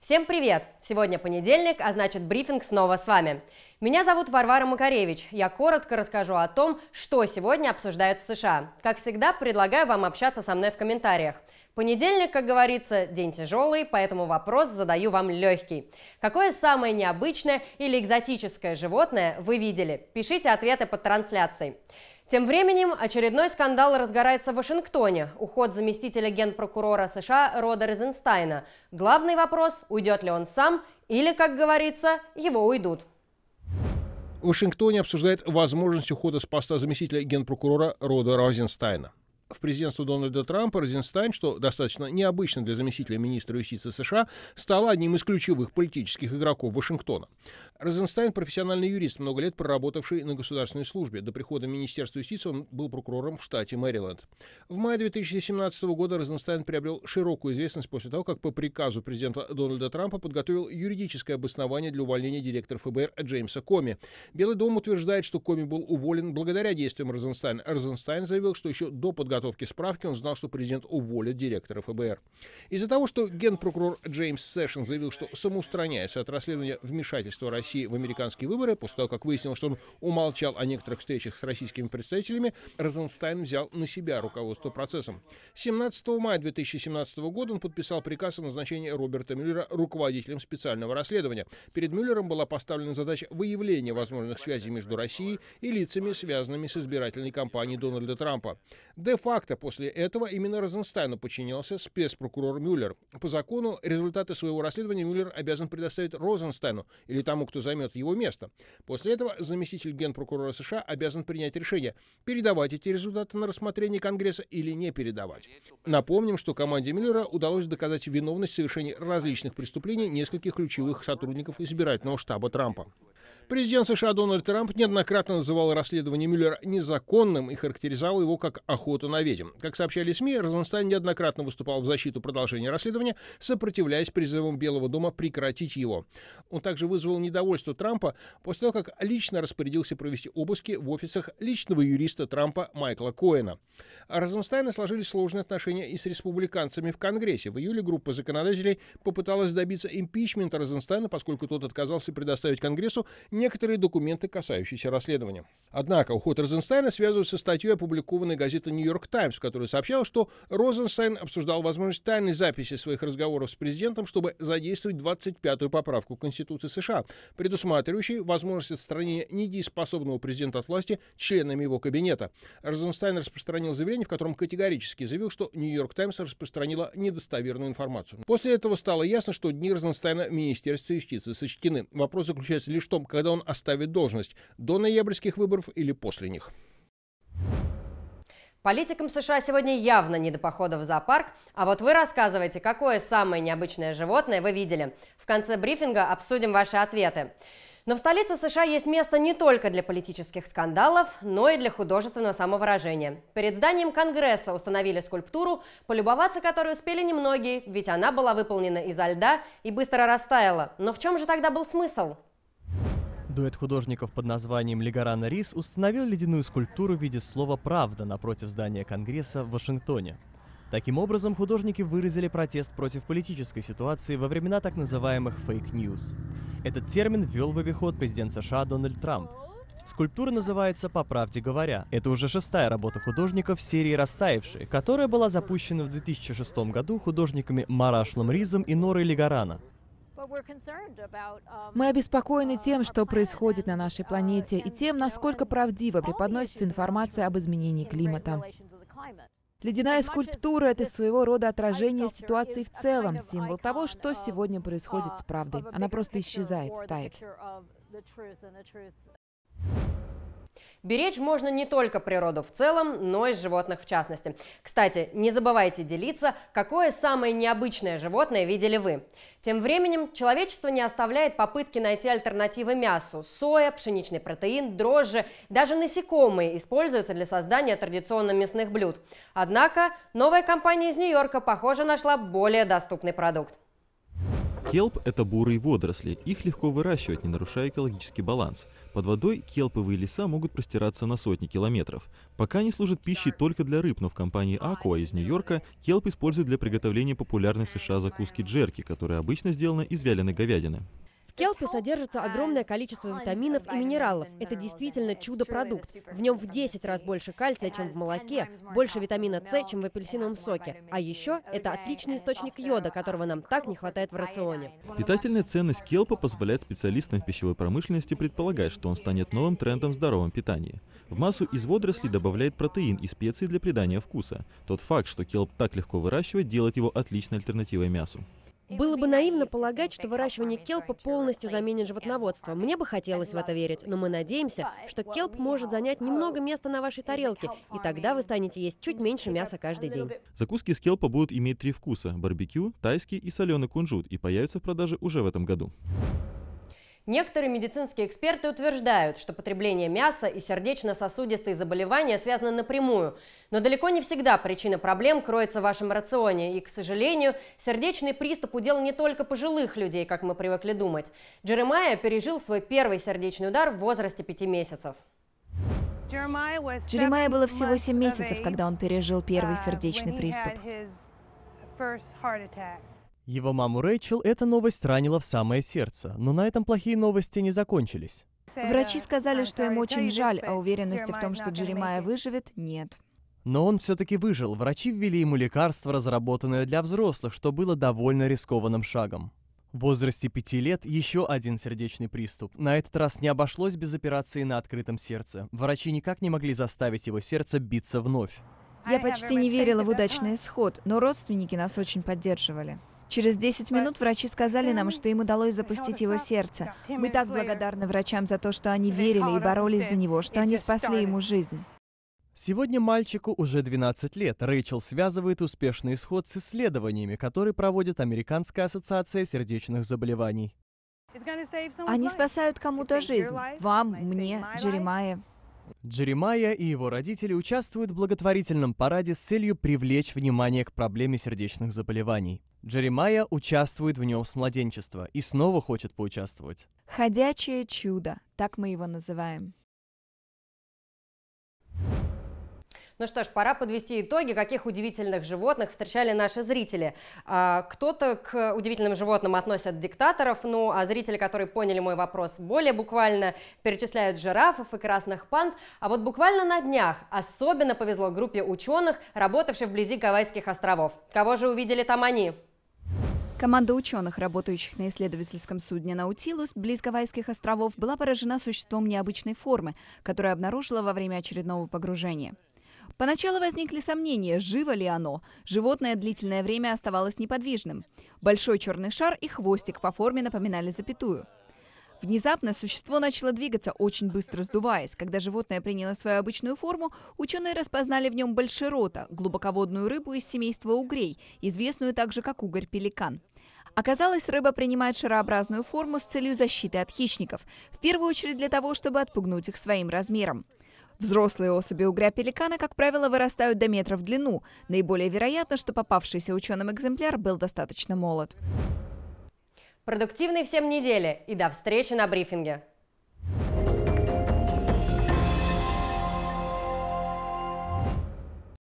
Всем привет! Сегодня понедельник, а значит брифинг снова с вами. Меня зовут Варвара Макаревич. Я коротко расскажу о том, что сегодня обсуждают в США. Как всегда, предлагаю вам общаться со мной в комментариях. Понедельник, как говорится, день тяжелый, поэтому вопрос задаю вам легкий. Какое самое необычное или экзотическое животное вы видели? Пишите ответы под трансляцией. Тем временем очередной скандал разгорается в Вашингтоне. Уход заместителя генпрокурора США Рода Розенстайна. Главный вопрос, уйдет ли он сам или, как говорится, его уйдут. В Вашингтоне обсуждает возможность ухода с поста заместителя генпрокурора Рода Розенстайна в президентство Дональда Трампа Розенстайн, что достаточно необычно для заместителя министра юстиции США, стала одним из ключевых политических игроков Вашингтона. Розенстайн – профессиональный юрист, много лет проработавший на государственной службе. До прихода в Министерство юстиции он был прокурором в штате Мэриленд. В мае 2017 года Розенстайн приобрел широкую известность после того, как по приказу президента Дональда Трампа подготовил юридическое обоснование для увольнения директора ФБР Джеймса Коми. Белый дом утверждает, что Коми был уволен благодаря действиям Розенстайна. Розенстайн заявил, что еще до подготовки подготовки справки он знал, что президент уволит директора ФБР. Из-за того, что генпрокурор Джеймс Сэшен заявил, что самоустраняется от расследования вмешательства России в американские выборы, после того, как выяснилось, что он умолчал о некоторых встречах с российскими представителями, Розенстайн взял на себя руководство процессом. 17 мая 2017 года он подписал приказ о назначении Роберта Мюллера руководителем специального расследования. Перед Мюллером была поставлена задача выявления возможных связей между Россией и лицами, связанными с избирательной кампанией Дональда Трампа. Деф факта. После этого именно Розенстайну подчинялся спецпрокурор Мюллер. По закону результаты своего расследования Мюллер обязан предоставить Розенстайну или тому, кто займет его место. После этого заместитель генпрокурора США обязан принять решение, передавать эти результаты на рассмотрение Конгресса или не передавать. Напомним, что команде Мюллера удалось доказать виновность совершения различных преступлений нескольких ключевых сотрудников избирательного штаба Трампа. Президент США Дональд Трамп неоднократно называл расследование Мюллера незаконным и характеризовал его как охоту на ведьм. Как сообщали СМИ, Розенстайн неоднократно выступал в защиту продолжения расследования, сопротивляясь призывам Белого дома прекратить его. Он также вызвал недовольство Трампа после того, как лично распорядился провести обыски в офисах личного юриста Трампа Майкла Коэна. А Розенстайна сложились сложные отношения и с республиканцами в Конгрессе. В июле группа законодателей попыталась добиться импичмента Розенстайна, поскольку тот отказался предоставить Конгрессу некоторые документы, касающиеся расследования. Однако уход Розенстайна связывают со статьей, опубликованной газетой «Нью-Йорк Таймс, который сообщал, что Розенштайн обсуждал возможность тайной записи своих разговоров с президентом, чтобы задействовать 25-ю поправку Конституции США, предусматривающую возможность отстранения недееспособного президента от власти членами его кабинета. Розенштайн распространил заявление, в котором категорически заявил, что Нью-Йорк Таймс распространила недостоверную информацию. После этого стало ясно, что дни Розенштайна в Министерстве юстиции сочтены. Вопрос заключается лишь в том, когда он оставит должность – до ноябрьских выборов или после них. Политикам США сегодня явно не до похода в зоопарк, а вот вы рассказывайте, какое самое необычное животное вы видели. В конце брифинга обсудим ваши ответы. Но в столице США есть место не только для политических скандалов, но и для художественного самовыражения. Перед зданием Конгресса установили скульптуру, полюбоваться которой успели немногие, ведь она была выполнена изо льда и быстро растаяла. Но в чем же тогда был смысл? Дуэт художников под названием Лигарана Рис установил ледяную скульптуру в виде слова «правда» напротив здания Конгресса в Вашингтоне. Таким образом, художники выразили протест против политической ситуации во времена так называемых «фейк-ньюс». Этот термин ввел в обиход президент США Дональд Трамп. Скульптура называется «По правде говоря». Это уже шестая работа художников серии «Растаявшие», которая была запущена в 2006 году художниками Марашлом Ризом и Норой Лигарана. Um, Мы обеспокоены uh, тем, что происходит на нашей uh, планете, и тем, насколько правдиво преподносится информация об изменении климата. Ледяная скульптура — это своего рода отражение ситуации в целом, символ того, что сегодня происходит с uh, правдой. Она просто исчезает, тает. Беречь можно не только природу в целом, но и животных в частности. Кстати, не забывайте делиться, какое самое необычное животное видели вы. Тем временем человечество не оставляет попытки найти альтернативы мясу. Соя, пшеничный протеин, дрожжи, даже насекомые используются для создания традиционно мясных блюд. Однако новая компания из Нью-Йорка, похоже, нашла более доступный продукт. Хелп – это бурые водоросли. Их легко выращивать, не нарушая экологический баланс. Под водой келповые леса могут простираться на сотни километров. Пока они служат пищей только для рыб, но в компании Aqua из Нью-Йорка келп используют для приготовления популярной в США закуски джерки, которая обычно сделана из вяленой говядины келпе содержится огромное количество витаминов и минералов. Это действительно чудо-продукт. В нем в 10 раз больше кальция, чем в молоке, больше витамина С, чем в апельсиновом соке. А еще это отличный источник йода, которого нам так не хватает в рационе. Питательная ценность келпа позволяет специалистам в пищевой промышленности предполагать, что он станет новым трендом в здоровом питании. В массу из водорослей добавляет протеин и специи для придания вкуса. Тот факт, что келп так легко выращивать, делает его отличной альтернативой мясу. Было бы наивно полагать, что выращивание келпа полностью заменит животноводство. Мне бы хотелось в это верить, но мы надеемся, что келп может занять немного места на вашей тарелке, и тогда вы станете есть чуть меньше мяса каждый день. Закуски с келпа будут иметь три вкуса – барбекю, тайский и соленый кунжут, и появятся в продаже уже в этом году. Некоторые медицинские эксперты утверждают, что потребление мяса и сердечно-сосудистые заболевания связаны напрямую. Но далеко не всегда причина проблем кроется в вашем рационе. И, к сожалению, сердечный приступ удел не только пожилых людей, как мы привыкли думать. Джеремайя пережил свой первый сердечный удар в возрасте 5 месяцев. Джеремайя было всего 7 месяцев, когда он пережил первый uh, сердечный приступ. Его маму Рэйчел эта новость ранила в самое сердце, но на этом плохие новости не закончились. Врачи сказали, что им очень жаль, а уверенности в том, что Джеремая выживет, нет. Но он все-таки выжил. Врачи ввели ему лекарство, разработанное для взрослых, что было довольно рискованным шагом. В возрасте пяти лет еще один сердечный приступ. На этот раз не обошлось без операции на открытом сердце. Врачи никак не могли заставить его сердце биться вновь. Я почти не верила в удачный исход, но родственники нас очень поддерживали. Через 10 минут врачи сказали нам, что им удалось запустить его сердце. Мы так благодарны врачам за то, что они верили и боролись за него, что они спасли ему жизнь. Сегодня мальчику уже 12 лет. Рэйчел связывает успешный исход с исследованиями, которые проводит Американская ассоциация сердечных заболеваний. Они спасают кому-то жизнь. Вам, мне, Джеремае. Джеремая и его родители участвуют в благотворительном параде с целью привлечь внимание к проблеме сердечных заболеваний. Джеремайя участвует в нем с младенчества и снова хочет поучаствовать. Ходячее чудо, так мы его называем. Ну что ж, пора подвести итоги, каких удивительных животных встречали наши зрители. А, кто-то к удивительным животным относят диктаторов, ну а зрители, которые поняли мой вопрос более буквально, перечисляют жирафов и красных панд. А вот буквально на днях особенно повезло группе ученых, работавших вблизи Гавайских островов. Кого же увидели там они? Команда ученых, работающих на исследовательском судне «Наутилус» близ Гавайских островов, была поражена существом необычной формы, которое обнаружила во время очередного погружения. Поначалу возникли сомнения, живо ли оно. Животное длительное время оставалось неподвижным. Большой черный шар и хвостик по форме напоминали запятую. Внезапно существо начало двигаться, очень быстро сдуваясь. Когда животное приняло свою обычную форму, ученые распознали в нем большерота, глубоководную рыбу из семейства угрей, известную также как угорь-пеликан. Оказалось, рыба принимает шарообразную форму с целью защиты от хищников, в первую очередь для того, чтобы отпугнуть их своим размером. Взрослые особи угря-пеликана, как правило, вырастают до метра в длину. Наиболее вероятно, что попавшийся ученым экземпляр был достаточно молод. Продуктивной всем недели и до встречи на брифинге!